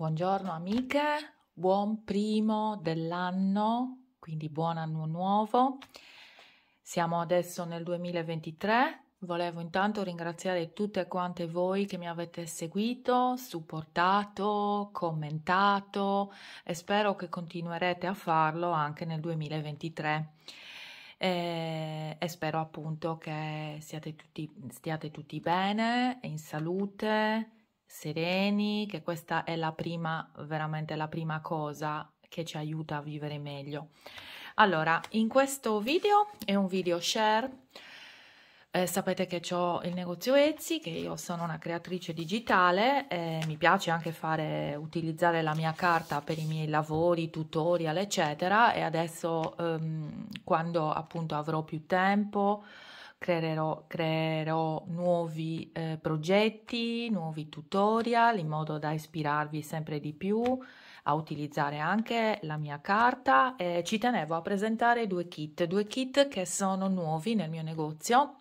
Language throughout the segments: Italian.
Buongiorno amiche, buon primo dell'anno, quindi buon anno nuovo. Siamo adesso nel 2023. Volevo intanto ringraziare tutte quante voi che mi avete seguito, supportato, commentato e spero che continuerete a farlo anche nel 2023. Eh, e, spero appunto che siate tutti, stiate tutti bene, in salute, sereni, che questa è la prima, veramente la prima cosa che ci aiuta a vivere meglio. Allora, in questo video è un video share, eh, sapete che ho il negozio Etsy, che io sono una creatrice digitale, eh, mi piace anche fare, utilizzare la mia carta per i miei lavori, tutorial, eccetera, e adesso ehm, quando appunto avrò più tempo, creerò, creerò nuovi eh, progetti, nuovi tutorial in modo da ispirarvi sempre di più a utilizzare anche la mia carta. Eh, ci tenevo a presentare due kit, due kit che sono nuovi nel mio negozio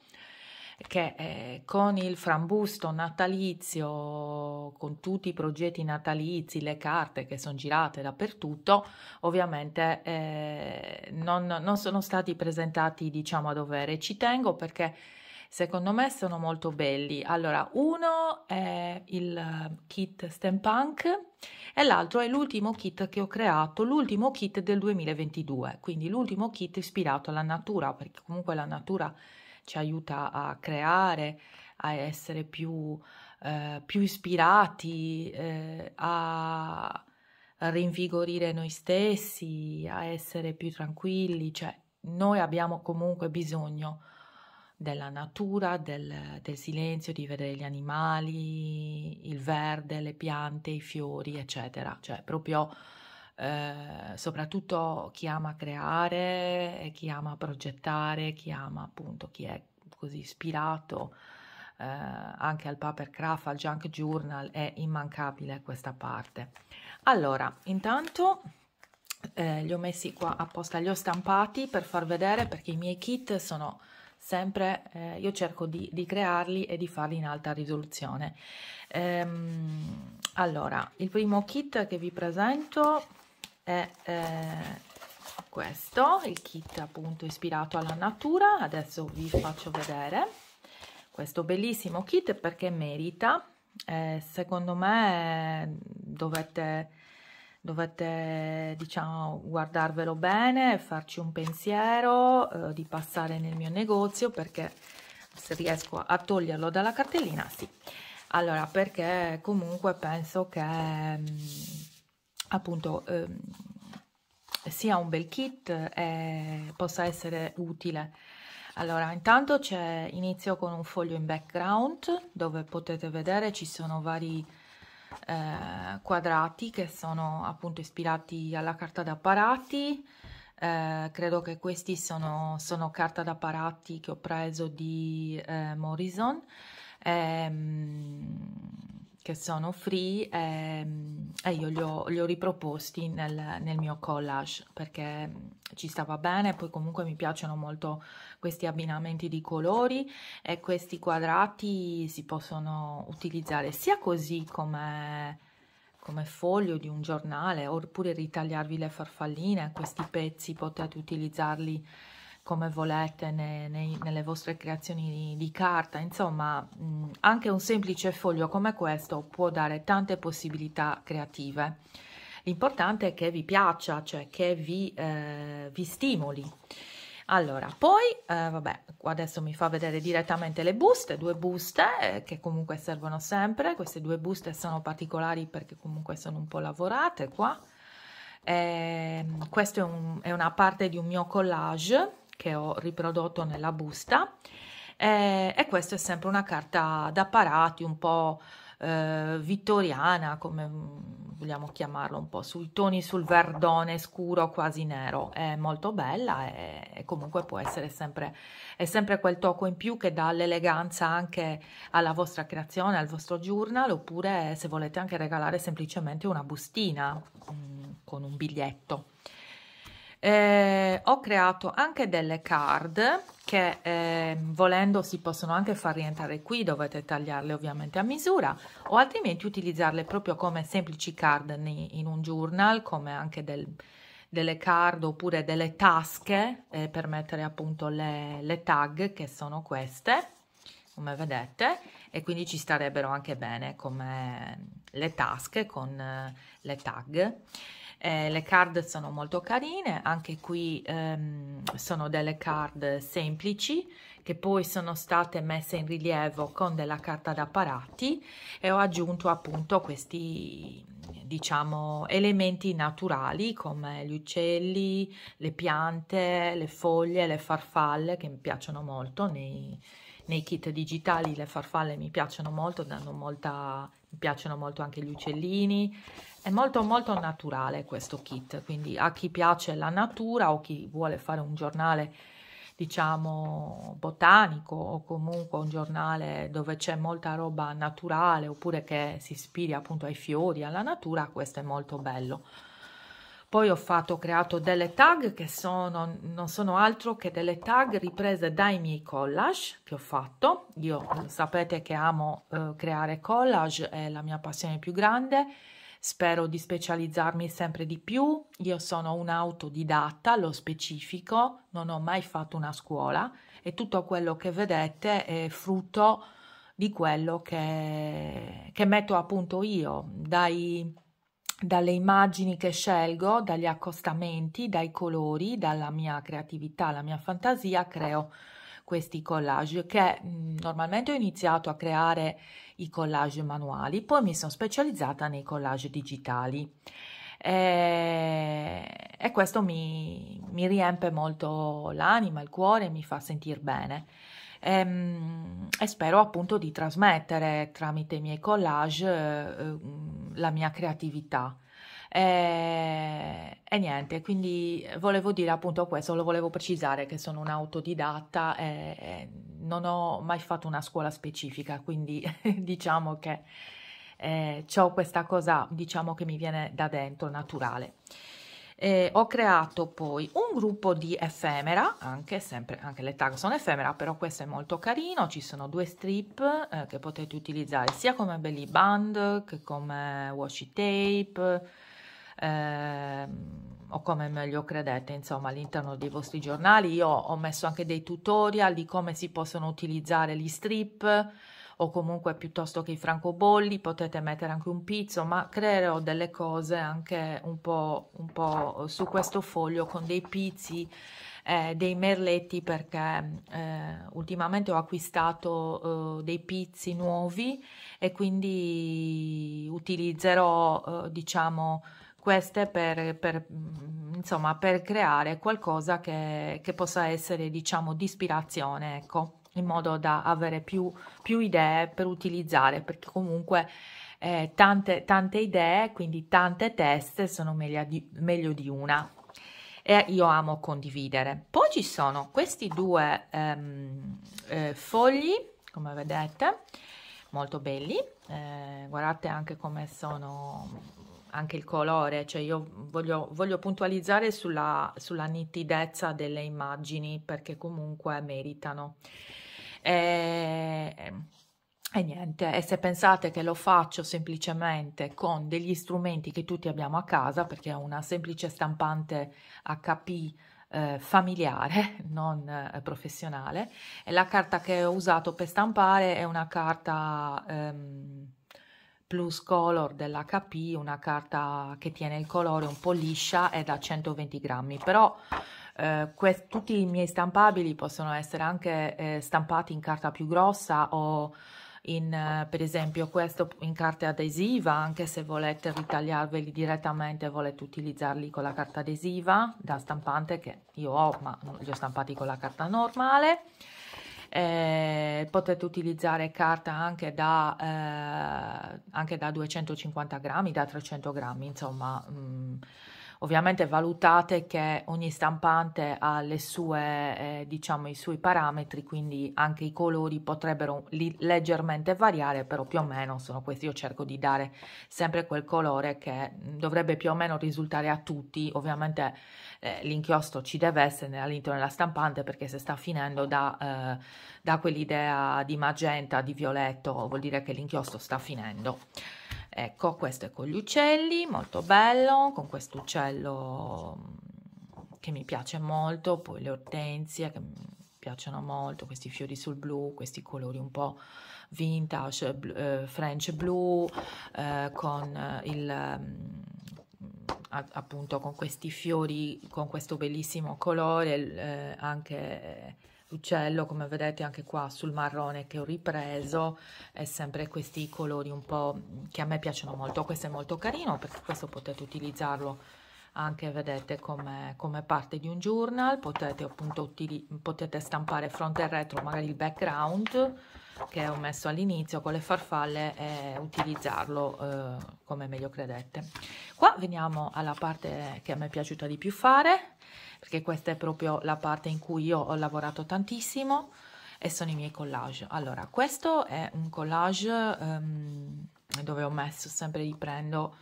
che eh, con il frambusto natalizio, con tutti i progetti natalizi, le carte che sono girate dappertutto, ovviamente eh, non, non sono stati presentati diciamo a dovere. Ci tengo perché secondo me sono molto belli. Allora, uno è il kit steampunk e l'altro è l'ultimo kit che ho creato, l'ultimo kit del 2022, quindi l'ultimo kit ispirato alla natura, perché comunque la natura ci aiuta a creare, a essere più, eh, più ispirati, eh, a rinvigorire noi stessi, a essere più tranquilli, cioè noi abbiamo comunque bisogno della natura, del, del, silenzio, di vedere gli animali, il verde, le piante, i fiori, eccetera. Cioè, proprio eh, soprattutto chi ama creare, chi ama progettare, chi ama appunto, chi è così ispirato eh, anche al papercraft, al junk journal, è immancabile questa parte. Allora, intanto eh, li ho messi qua apposta, li ho stampati per far vedere perché i miei kit sono sempre, eh, io cerco di, di, crearli e di farli in alta risoluzione. Ehm, allora, il primo kit che vi presento è eh, questo, il kit appunto ispirato alla natura, adesso vi faccio vedere questo bellissimo kit perché merita, eh, secondo me dovete, dovete diciamo guardarvelo bene, farci un pensiero eh, di passare nel mio negozio perché se riesco a toglierlo dalla cartellina sì. Allora, perché comunque penso che mm, appunto ehm, sia un bel kit e eh, possa essere utile. Allora, intanto inizio con un foglio in background dove potete vedere ci sono vari eh, quadrati che sono appunto ispirati alla carta d'apparati. Eh, credo che questi sono, sono carta parati che ho preso di eh, Morrison. Ehm, che sono free ehm, e io li ho, li ho riproposti nel, nel, mio collage perché ci stava bene poi comunque mi piacciono molto questi abbinamenti di colori e questi quadrati si possono utilizzare sia così come, come foglio di un giornale oppure ritagliarvi le farfalline questi pezzi potete utilizzarli come volete nei, nei, nelle vostre creazioni di, di carta, insomma mh, anche un semplice foglio come questo può dare tante possibilità creative. L'importante è che vi piaccia, cioè che vi, eh, vi stimoli. Allora, poi, eh, vabbè, adesso mi fa vedere direttamente le buste, due buste eh, che comunque servono sempre, queste due buste sono particolari perché comunque sono un po' lavorate qua, eh, questa è, un, è, una parte di un mio collage che ho riprodotto nella busta eh, e questa è sempre una carta da parati un po' eh, vittoriana come mm, vogliamo chiamarlo un po' sui toni sul verdone scuro quasi nero è molto bella e, e comunque può essere sempre, sempre quel tocco in più che dà l'eleganza anche alla vostra creazione al vostro journal oppure se volete anche regalare semplicemente una bustina mh, mm, con un biglietto eh, ho creato anche delle card che eh, volendo si possono anche far rientrare qui, dovete tagliarle ovviamente a misura o altrimenti utilizzarle proprio come semplici card in un journal, come anche del, delle card oppure delle tasche eh, per mettere appunto le, le tag che sono queste come vedete e quindi ci starebbero anche bene come le tasche con eh, le tag eh, le card sono molto carine anche qui ehm, sono delle card semplici che poi sono state messe in rilievo con della carta da parati e ho aggiunto appunto questi diciamo elementi naturali come gli uccelli le piante le foglie le farfalle che mi piacciono molto nei, nei kit digitali le farfalle mi piacciono molto danno molta mi piacciono molto anche gli uccellini, è molto molto naturale questo kit, quindi a chi piace la natura o chi vuole fare un giornale diciamo botanico o comunque un giornale dove c'è molta roba naturale oppure che si ispiri appunto ai fiori, alla natura, questo è molto bello. Poi ho fatto, ho creato delle tag che sono, non sono altro che delle tag riprese dai miei collage che ho fatto. Io eh, sapete che amo eh, creare collage, è la mia passione più grande. Spero di specializzarmi sempre di più. Io sono un autodidatta, lo specifico, non ho mai fatto una scuola e tutto quello che vedete è frutto di quello che, che metto a punto io, dai dalle immagini che scelgo, dagli accostamenti, dai colori, dalla mia creatività, la mia fantasia, creo questi collage che mh, mm, normalmente ho iniziato a creare i collage manuali, poi mi sono specializzata nei collage digitali e, eh, e questo mi, mi riempie molto l'anima, il cuore, mi fa sentire bene ehm, e spero appunto di trasmettere tramite i miei collage eh, ehm, la mia creatività. E, eh, e, niente, quindi volevo dire appunto questo, lo volevo precisare che sono un'autodidatta e, e non ho mai fatto una scuola specifica, quindi diciamo che eh, ho questa cosa, diciamo che mi viene da dentro, naturale eh, ho creato poi un gruppo di effemera, anche, sempre, anche le tag sono effemera, però questo è molto carino, ci sono due strip eh, che potete utilizzare sia come belly band che come washi tape, eh, o come meglio credete, insomma, all'interno dei vostri giornali. Io ho messo anche dei tutorial di come si possono utilizzare gli strip, o comunque piuttosto che i francobolli potete mettere anche un pizzo, ma creerò delle cose anche un po', un po su questo foglio con dei pizzi, eh, dei merletti perché eh, ultimamente ho acquistato eh, dei pizzi nuovi e quindi utilizzerò eh, diciamo queste per, per, mm, insomma, per creare qualcosa che, che possa essere diciamo di ispirazione ecco in modo da avere più, più idee per utilizzare, perché comunque eh, tante, tante idee, quindi tante teste sono meglio di, meglio di una. E io amo condividere. Poi ci sono questi due ehm, eh, fogli, come vedete, molto belli. Eh, guardate anche come sono anche il colore, cioè io voglio, voglio puntualizzare sulla, sulla, nitidezza delle immagini perché comunque meritano. E, e niente, e se pensate che lo faccio semplicemente con degli strumenti che tutti abbiamo a casa, perché è una semplice stampante HP eh, familiare, non eh, professionale, e la carta che ho usato per stampare è una carta... Ehm, Plus Color dell'HP, una carta che tiene il colore un po' liscia, è da 120 grammi, però eh, tutti i miei stampabili possono essere anche eh, stampati in carta più grossa o in, eh, per esempio questo in carta adesiva, anche se volete ritagliarveli direttamente, volete utilizzarli con la carta adesiva da stampante che io ho, ma li ho stampati con la carta normale eh, potete utilizzare carta anche da, eh, anche da 250 grammi, da 300 grammi, insomma mh, mm, Ovviamente valutate che ogni stampante ha le sue, eh, diciamo, i suoi parametri, quindi anche i colori potrebbero leggermente variare, però più o meno sono questi. Io cerco di dare sempre quel colore che dovrebbe più o meno risultare a tutti. Ovviamente eh, l'inchiostro ci deve essere all'interno della stampante perché se sta finendo da, eh, da quell'idea di magenta, di violetto, vuol dire che l'inchiostro sta finendo. Ecco, questo è con gli uccelli, molto bello, con questo uccello mm, che mi piace molto, poi le ortensie che mi piacciono molto, questi fiori sul blu, questi colori un po' vintage, blu, eh, french blu, eh, con eh, il mm, appunto con questi fiori, con questo bellissimo colore, eh, anche uccello come vedete anche qua sul marrone che ho ripreso è sempre questi colori un po' che a me piacciono molto questo è molto carino perché questo potete utilizzarlo anche vedete come, come parte di un journal potete appunto potete stampare fronte e retro magari il background che ho messo all'inizio con le farfalle e utilizzarlo eh, come meglio credete qua veniamo alla parte che a me è piaciuta di più fare perché questa è proprio la parte in cui io ho lavorato tantissimo e sono i miei collage. Allora, questo è un collage um, dove ho messo, sempre riprendo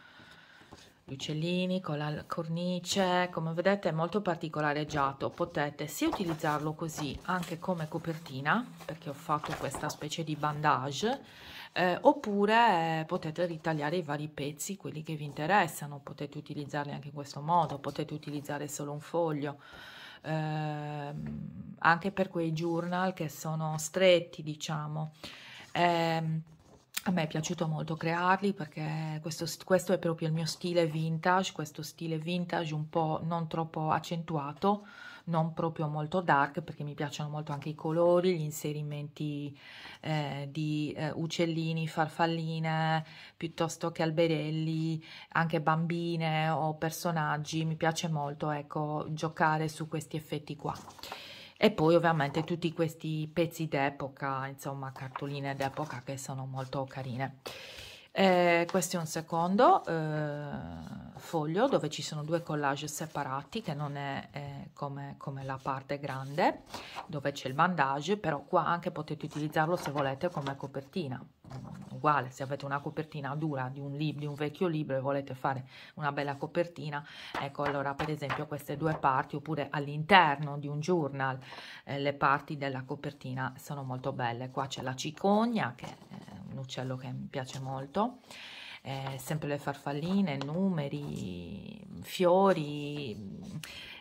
gli uccellini con la cornice, come vedete è molto particolareggiato, potete sia utilizzarlo così anche come copertina, perché ho fatto questa specie di bandage, eh, oppure eh, potete ritagliare i vari pezzi, quelli che vi interessano, potete utilizzarli anche in questo modo, potete utilizzare solo un foglio. Eh, anche per quei journal che sono stretti, diciamo. Eh, a me è piaciuto molto crearli perché questo, questo, è proprio il mio stile vintage, questo stile vintage un po' non troppo accentuato, non proprio molto dark perché mi piacciono molto anche i colori, gli inserimenti eh, di eh, uccellini, farfalline, piuttosto che alberelli, anche bambine o personaggi, mi piace molto ecco, giocare su questi effetti qua e poi ovviamente tutti questi pezzi d'epoca, insomma cartoline d'epoca che sono molto carine. Eh, questo è un secondo eh, foglio dove ci sono due collage separati che non è eh, come, come, la parte grande dove c'è il bandage però qua anche potete utilizzarlo se volete come copertina mm, uguale se avete una copertina dura di un, libro, di un vecchio libro e volete fare una bella copertina ecco allora per esempio queste due parti oppure all'interno di un journal eh, le parti della copertina sono molto belle qua c'è la cicogna che è un uccello che mi piace molto, eh, sempre le farfalline, numeri, fiori,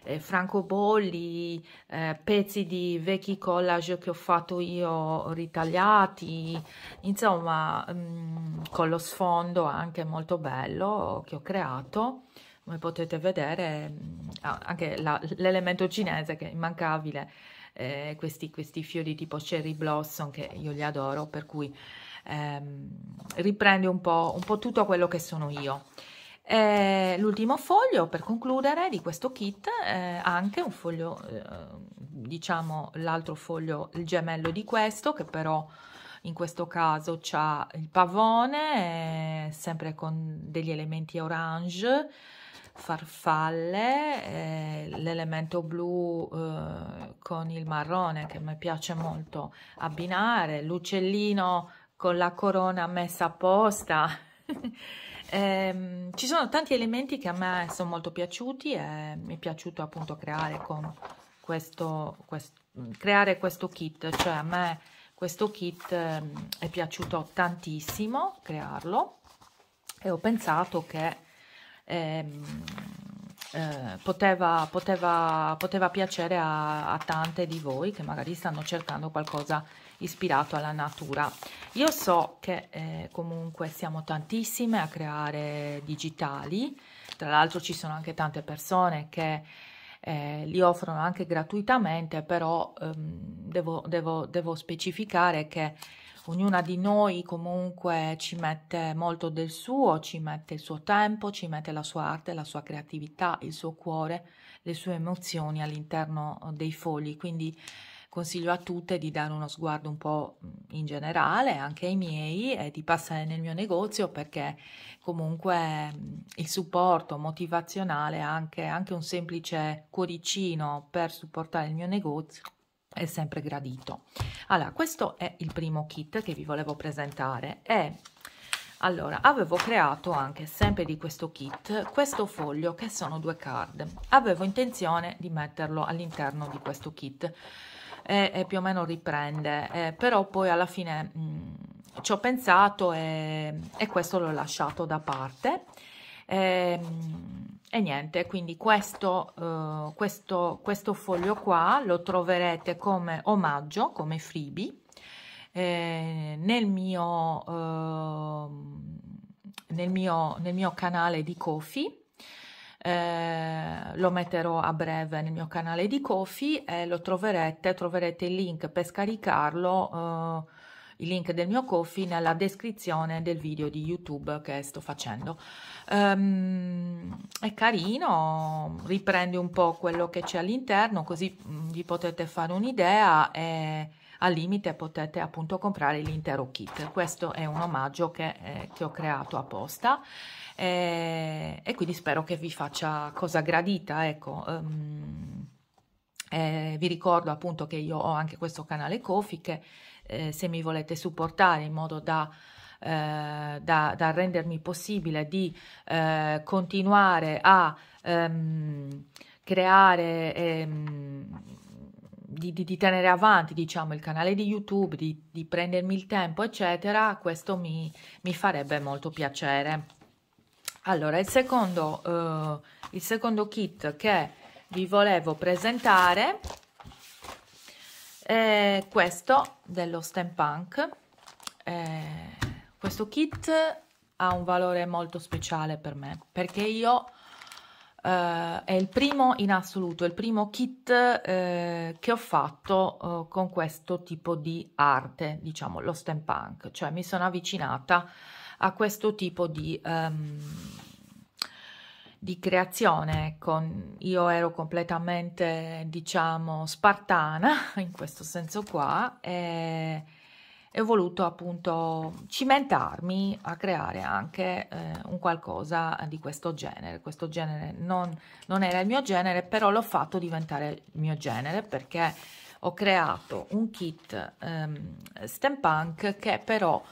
eh, francobolli, eh, pezzi di vecchi collage che ho fatto io ritagliati, insomma mh, mm, con lo sfondo anche molto bello che ho creato come potete vedere mm, anche l'elemento cinese che è immancabile eh, questi, questi fiori tipo cherry blossom che io li adoro per cui ehm, riprende un po', un po' tutto quello che sono io. Eh, l'ultimo foglio per concludere di questo kit eh, anche un foglio eh, diciamo l'altro foglio il gemello di questo che però in questo caso c'ha il pavone eh, sempre con degli elementi orange farfalle eh, l'elemento blu eh, con il marrone che mi piace molto abbinare l'uccellino con la corona messa apposta. eh, ci sono tanti elementi che a me sono molto piaciuti e mi è piaciuto appunto creare con questo, questo, creare questo kit, cioè a me questo kit eh, è piaciuto tantissimo crearlo e ho pensato che eh, eh, poteva, poteva, poteva piacere a, a tante di voi che magari stanno cercando qualcosa ispirato alla natura. Io so che eh, comunque siamo tantissime a creare digitali, tra l'altro ci sono anche tante persone che eh, li offrono anche gratuitamente, però ehm, devo, devo, devo specificare che ognuna di noi comunque ci mette molto del suo, ci mette il suo tempo, ci mette la sua arte, la sua creatività, il suo cuore, le sue emozioni all'interno eh, dei fogli, quindi consiglio a tutte di dare uno sguardo un po' in generale, anche ai miei, e di passare nel mio negozio perché comunque il supporto motivazionale, anche, anche un semplice cuoricino per supportare il mio negozio, è sempre gradito. Allora, questo è il primo kit che vi volevo presentare e allora, avevo creato anche sempre di questo kit questo foglio che sono due card. Avevo intenzione di metterlo all'interno di questo kit e, e più o meno riprende, eh, però poi alla fine mh, mm, ci ho pensato e, e questo l'ho lasciato da parte. E, ehm, e niente, quindi questo, uh, questo, questo foglio qua lo troverete come omaggio, come freebie, eh, nel, mio, uh, nel, mio, nel mio canale di Kofi eh, lo metterò a breve nel mio canale di Kofi e lo troverete, troverete il link per scaricarlo, eh, il link del mio Kofi nella descrizione del video di YouTube che sto facendo. Um, è carino, riprende un po' quello che c'è all'interno così mm, vi potete fare un'idea e al limite potete appunto comprare l'intero kit questo è un omaggio che, eh, che ho creato apposta eh, e quindi spero che vi faccia cosa gradita ecco um, eh, vi ricordo appunto che io ho anche questo canale Kofi che eh, se mi volete supportare in modo da eh, da, da, rendermi possibile di eh, continuare a ehm, creare ehm, di, di, di, tenere avanti diciamo, il canale di YouTube, di, di prendermi il tempo, eccetera, questo mi, mi farebbe molto piacere. Allora, il secondo, eh, il secondo kit che vi volevo presentare è questo dello Steampunk. Eh, questo kit ha un valore molto speciale per me perché io eh, è il primo in assoluto, il primo kit eh, che ho fatto eh, con questo tipo di arte, diciamo lo punk, cioè mi sono avvicinata a questo tipo di, um, di creazione, con, io ero completamente diciamo spartana in questo senso qua e e ho voluto appunto cimentarmi a creare anche eh, un qualcosa di questo genere. Questo genere non, non era il mio genere, però l'ho fatto diventare il mio genere perché ho creato un kit ehm, steampunk che però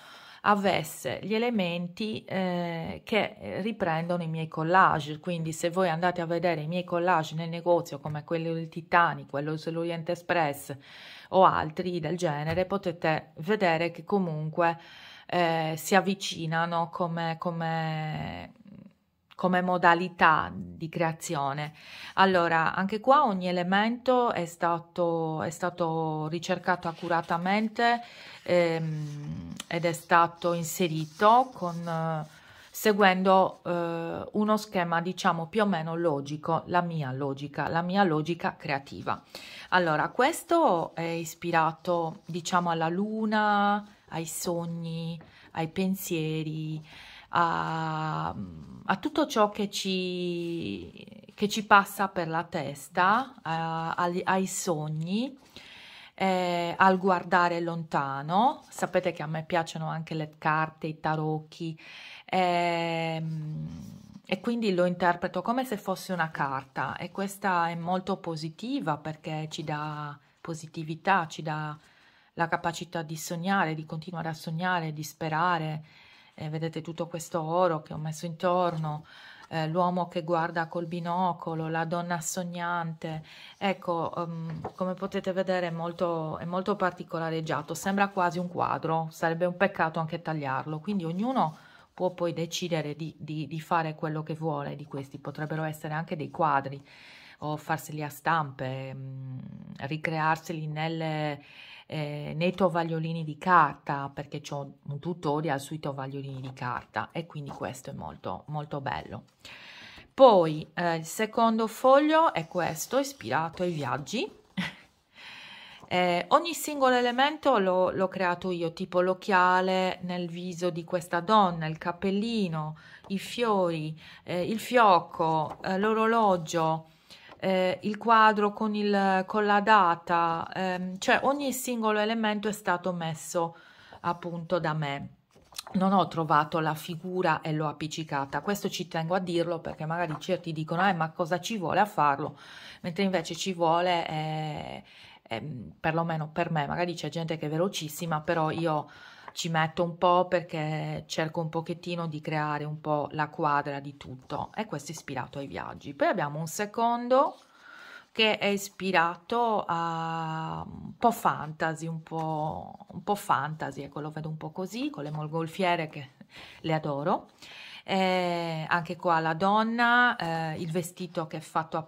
avesse gli elementi eh, che riprendono i miei collage quindi se voi andate a vedere i miei collage nel negozio come quello del Titanic, quello sull'Orient Express o altri del genere potete vedere che comunque eh, si avvicinano come, come come modalità di creazione. Allora, anche qua ogni elemento è stato, è stato ricercato accuratamente ehm, ed è stato inserito con, eh, seguendo eh, uno schema, diciamo, più o meno logico, la mia logica, la mia logica creativa. Allora, questo è ispirato, diciamo, alla luna, ai sogni, ai pensieri, a, a tutto ciò che ci, che ci, passa per la testa, a, a, ai sogni, eh, al guardare lontano. Sapete che a me piacciono anche le carte, i tarocchi. Ehm, e quindi lo interpreto come se fosse una carta e questa è molto positiva perché ci dà positività, ci dà la capacità di sognare, di continuare a sognare, di sperare eh, vedete tutto questo oro che ho messo intorno, eh, l'uomo che guarda col binocolo, la donna sognante, ecco um, come potete vedere è molto, è molto particolareggiato, sembra quasi un quadro, sarebbe un peccato anche tagliarlo, quindi ognuno può poi decidere di, di, di fare quello che vuole di questi, potrebbero essere anche dei quadri, o farseli a stampe, mm, ricrearseli nelle, eh, nei tovagliolini di carta perché ho un tutorial sui tovagliolini di carta e quindi questo è molto molto bello. Poi eh, il secondo foglio è questo, ispirato ai viaggi. eh, ogni singolo elemento l'ho creato io, tipo l'occhiale nel viso di questa donna, il cappellino, i fiori, eh, il fiocco, eh, l'orologio, eh, il quadro con, il, con la data, ehm, cioè ogni singolo elemento è stato messo appunto da me. Non ho trovato la figura e l'ho appiccicata, questo ci tengo a dirlo perché magari certi dicono eh, ma cosa ci vuole a farlo, mentre invece ci vuole, eh, eh, perlomeno per me, magari c'è gente che è velocissima, però io ci metto un po' perché cerco un pochettino di creare un po' la quadra di tutto e questo è ispirato ai viaggi. Poi abbiamo un secondo che è ispirato a un po' fantasy, un po', un po fantasy, ecco lo vedo un po' così, con le molgolfiere che le adoro. E anche qua la donna, eh, il vestito che è fatto, a,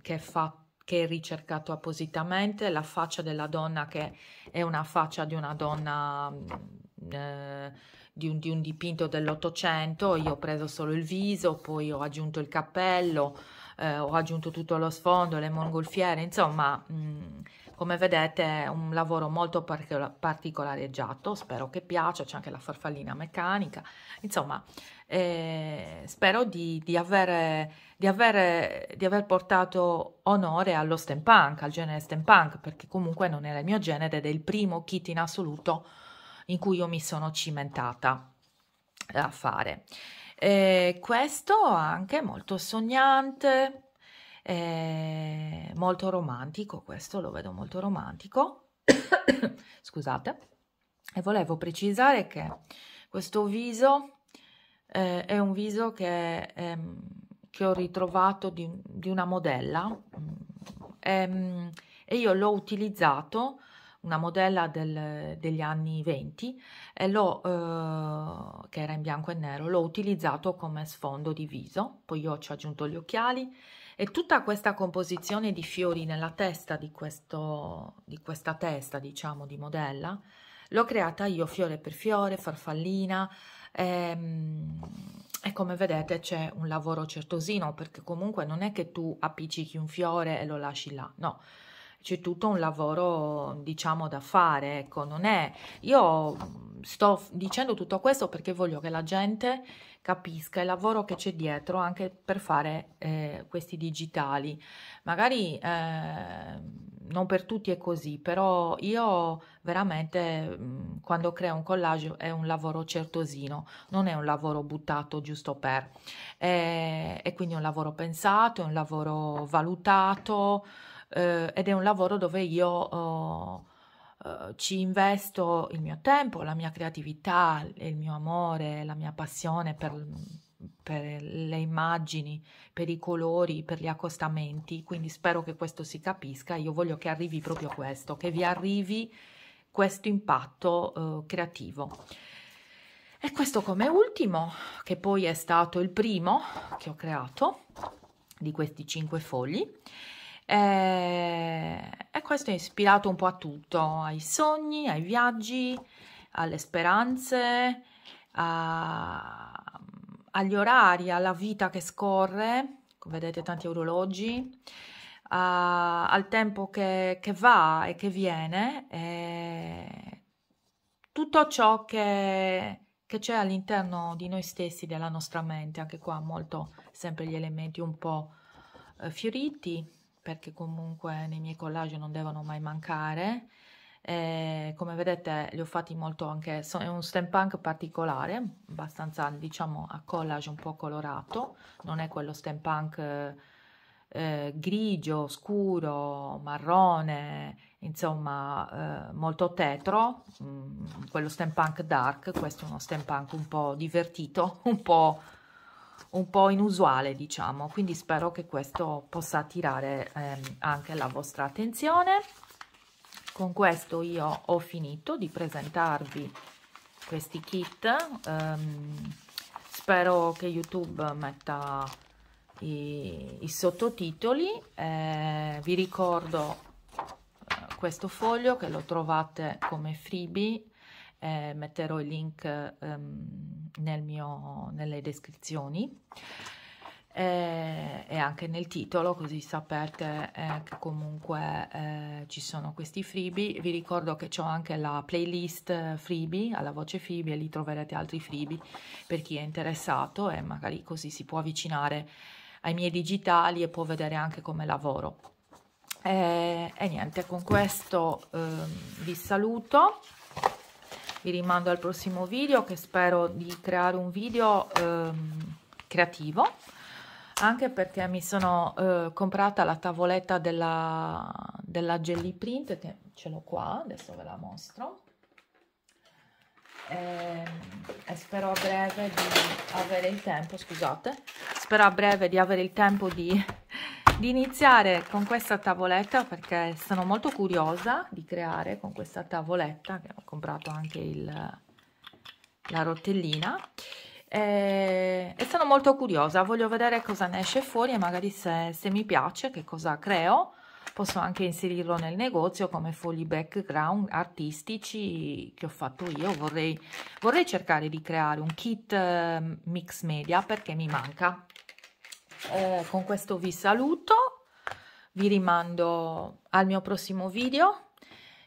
che è fatto che è ricercato appositamente, la faccia della donna che è una faccia di una donna mm, eh, di, un, di un dipinto dell'Ottocento, io ho preso solo il viso, poi ho aggiunto il cappello, eh, ho aggiunto tutto lo sfondo, le mongolfiere, insomma mh, mm, come vedete è un lavoro molto particolareggiato spero che piaccia c'è anche la farfallina meccanica insomma eh, spero di, di, avere, di, avere, di, aver portato onore allo steampunk al genere steampunk perché comunque non era il mio genere ed è il primo kit in assoluto in cui io mi sono cimentata a fare eh, questo anche molto sognante eh, molto romantico, questo lo vedo molto romantico, scusate, e volevo precisare che questo viso eh, è un viso che, ehm, che ho ritrovato di, di una modella mh, mm, e, ehm, e, io l'ho utilizzato una modella del, degli anni 20 e l'ho, eh, che era in bianco e nero, l'ho utilizzato come sfondo di viso, poi io ci ho aggiunto gli occhiali e tutta questa composizione di fiori nella testa di, questo, di questa testa, diciamo, di modella, l'ho creata io fiore per fiore, farfallina, ehm, e come vedete c'è un lavoro certosino, perché comunque non è che tu appiccichi un fiore e lo lasci là, no, c'è tutto un lavoro diciamo da fare ecco non è io sto dicendo tutto questo perché voglio che la gente capisca il lavoro che c'è dietro anche per fare eh, questi digitali magari eh, non per tutti è così però io veramente mm, quando creo un collage è un lavoro certosino non è un lavoro buttato giusto per eh, è quindi un lavoro pensato è un lavoro valutato eh, ed è un lavoro dove io oh, eh, ci investo il mio tempo, la mia creatività, il mio amore, la mia passione per, per le immagini, per i colori, per gli accostamenti, quindi spero che questo si capisca, io voglio che arrivi proprio questo, che vi arrivi questo impatto eh, creativo. E questo come ultimo, che poi è stato il primo che ho creato di questi cinque fogli, e, eh, e questo è ispirato un po' a tutto, ai sogni, ai viaggi, alle speranze, a, agli orari, alla vita che scorre, come vedete tanti orologi, a, al tempo che, che, va e che viene, e tutto ciò che, che c'è all'interno di noi stessi, della nostra mente, anche qua molto sempre gli elementi un po' eh, fioriti perché comunque nei miei collage non devono mai mancare. E eh, come vedete li ho fatti molto anche, è un punk particolare, abbastanza diciamo a collage un po' colorato, non è quello stampunk eh, grigio, scuro, marrone, insomma eh, molto tetro, mh, mm, quello punk dark, questo è uno punk un po' divertito, un po' un po' inusuale, diciamo. Quindi spero che questo possa attirare ehm, anche la vostra attenzione. Con questo io ho finito di presentarvi questi kit. Ehm, spero che YouTube metta i, i sottotitoli. Eh, vi ricordo eh, questo foglio che lo trovate come freebie eh, metterò il link ehm, nel mio, nelle descrizioni eh, e anche nel titolo così sapete eh, che comunque eh, ci sono questi freebie vi ricordo che ho anche la playlist freebie alla voce freebie e lì troverete altri freebie per chi è interessato e magari così si può avvicinare ai miei digitali e può vedere anche come lavoro e, eh, e niente con questo ehm, vi saluto vi rimando al prossimo video che spero di creare un video ehm, creativo anche perché mi sono eh, comprata la tavoletta della, della Jelly Print che ce l'ho qua, adesso ve la mostro e, ehm, e spero a breve di avere il tempo, scusate spero a breve di avere il tempo di di iniziare con questa tavoletta perché sono molto curiosa di creare con questa tavoletta che ho comprato anche il, la rotellina e, eh, e, sono molto curiosa voglio vedere cosa ne esce fuori e magari se, se mi piace che cosa creo posso anche inserirlo nel negozio come fogli background artistici che ho fatto io vorrei, vorrei cercare di creare un kit eh, mix media perché mi manca eh, con questo vi saluto, vi rimando al mio prossimo video,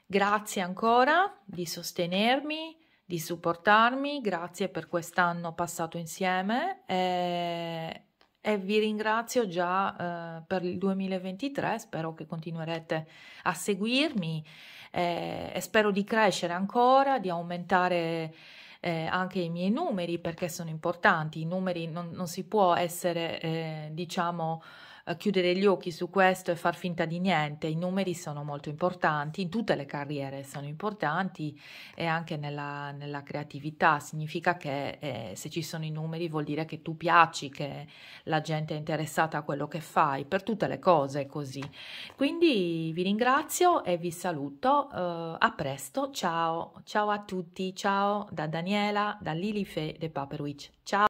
grazie ancora di sostenermi, di supportarmi, grazie per quest'anno passato insieme e, eh, e, vi ringrazio già eh, per il 2023, spero che continuerete a seguirmi eh, e spero di crescere ancora, di aumentare eh, anche i miei numeri perché sono importanti, i numeri non, non si può essere eh, diciamo chiudere gli occhi su questo e far finta di niente. I numeri sono molto importanti, in tutte le carriere sono importanti e anche nella, nella creatività. Significa che eh, se ci sono i numeri vuol dire che tu piaci, che la gente è interessata a quello che fai, per tutte le cose è così. Quindi vi ringrazio e vi saluto. Uh, a presto, ciao, ciao a tutti, ciao da Daniela, da Lilife de Paperwitch. Ciao!